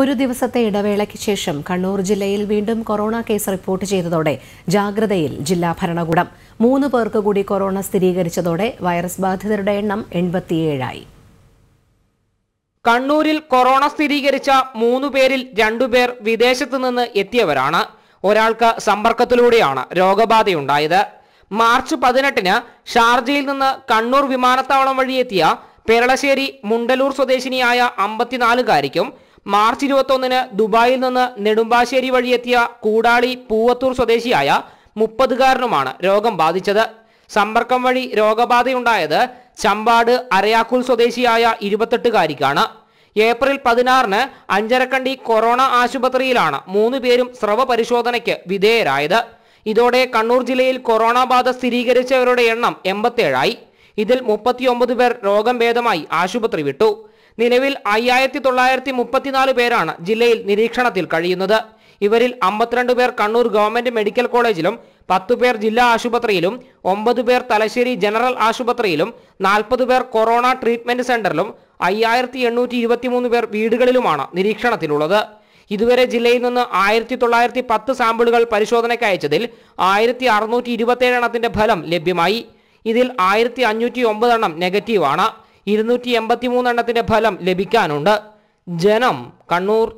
ഒരു ദിവസത്തെ ഇടവേളയ്ക്ക് ശേഷം കണ്ണൂർ ജില്ലയിൽ വീണ്ടും കൊറോണ കേസ് റിപ്പോർട്ട് ചെയ്തതോടെ ജാഗ്രതയിൽ ജില്ലാ ഭരണകൂടം മൂന്ന് പേർക്ക് കൂടി കൊറോണ സ്ഥിരീകരിച്ചതോടെ വൈറസ് ബാധിതരുടെ എണ്ണം എൺപത്തിയേഴായി കണ്ണൂരിൽ കൊറോണ സ്ഥിരീകരിച്ച മൂന്ന് പേരിൽ രണ്ടുപേർ വിദേശത്തു നിന്ന് എത്തിയവരാണ് ഒരാൾക്ക് സമ്പർക്കത്തിലൂടെയാണ് രോഗബാധയുണ്ടായത് മാർച്ച് പതിനെട്ടിന് ഷാർജയിൽ നിന്ന് കണ്ണൂർ വിമാനത്താവളം വഴിയെത്തിയ പെരളശ്ശേരി മുണ്ടലൂർ സ്വദേശിനിയായ അമ്പത്തിനാലുകാരിക്കും മാർച്ച് ഇരുപത്തൊന്നിന് ദുബായിൽ നിന്ന് നെടുമ്പാശ്ശേരി വഴിയെത്തിയ കൂടാളി പൂവത്തൂർ സ്വദേശിയായ മുപ്പതുകാരനുമാണ് രോഗം ബാധിച്ചത് സമ്പർക്കം വഴി രോഗബാധയുണ്ടായത് ചമ്പാട് അരയാക്കുൽ സ്വദേശിയായ ഇരുപത്തെട്ടുകാരിക്കാണ് ഏപ്രിൽ പതിനാറിന് അഞ്ചരക്കണ്ടി കൊറോണ ആശുപത്രിയിലാണ് മൂന്ന് പേരും സ്രവ പരിശോധനയ്ക്ക് വിധേയരായത് ഇതോടെ കണ്ണൂർ ജില്ലയിൽ കൊറോണ ബാധ സ്ഥിരീകരിച്ചവരുടെ എണ്ണം എൺപത്തേഴായി ഇതിൽ മുപ്പത്തിയൊമ്പത് പേർ രോഗം ഭേദമായി ആശുപത്രി വിട്ടു നിലവിൽ അയ്യായിരത്തി തൊള്ളായിരത്തി മുപ്പത്തിനാല് പേരാണ് ജില്ലയിൽ നിരീക്ഷണത്തിൽ കഴിയുന്നത് ഇവരിൽ അമ്പത്തിരണ്ട് പേർ കണ്ണൂർ ഗവൺമെന്റ് മെഡിക്കൽ കോളേജിലും പത്തു പേർ ജില്ലാ ആശുപത്രിയിലും ഒമ്പത് പേർ തലശ്ശേരി ജനറൽ ആശുപത്രിയിലും നാൽപ്പത് പേർ കൊറോണ ട്രീറ്റ്മെന്റ് സെന്ററിലും അയ്യായിരത്തി എണ്ണൂറ്റി ഇരുപത്തിമൂന്ന് പേർ വീടുകളിലുമാണ് നിരീക്ഷണത്തിലുള്ളത് ഇതുവരെ ജില്ലയിൽ നിന്ന് ആയിരത്തി തൊള്ളായിരത്തി പത്ത് സാമ്പിളുകൾ പരിശോധനയ്ക്ക് അയച്ചതിൽ ആയിരത്തി അറുന്നൂറ്റി ഇരുപത്തേഴ് എണ്ണത്തിന്റെ ഫലം ലഭ്യമായി ഇതിൽ ആയിരത്തി അഞ്ഞൂറ്റി ഒമ്പത് എണ്ണം നെഗറ്റീവാണ് ഇരുന്നൂറ്റി എൺപത്തി മൂന്നെണ്ണത്തിൻ്റെ ഫലം ലഭിക്കാനുണ്ട് ജനം കണ്ണൂർ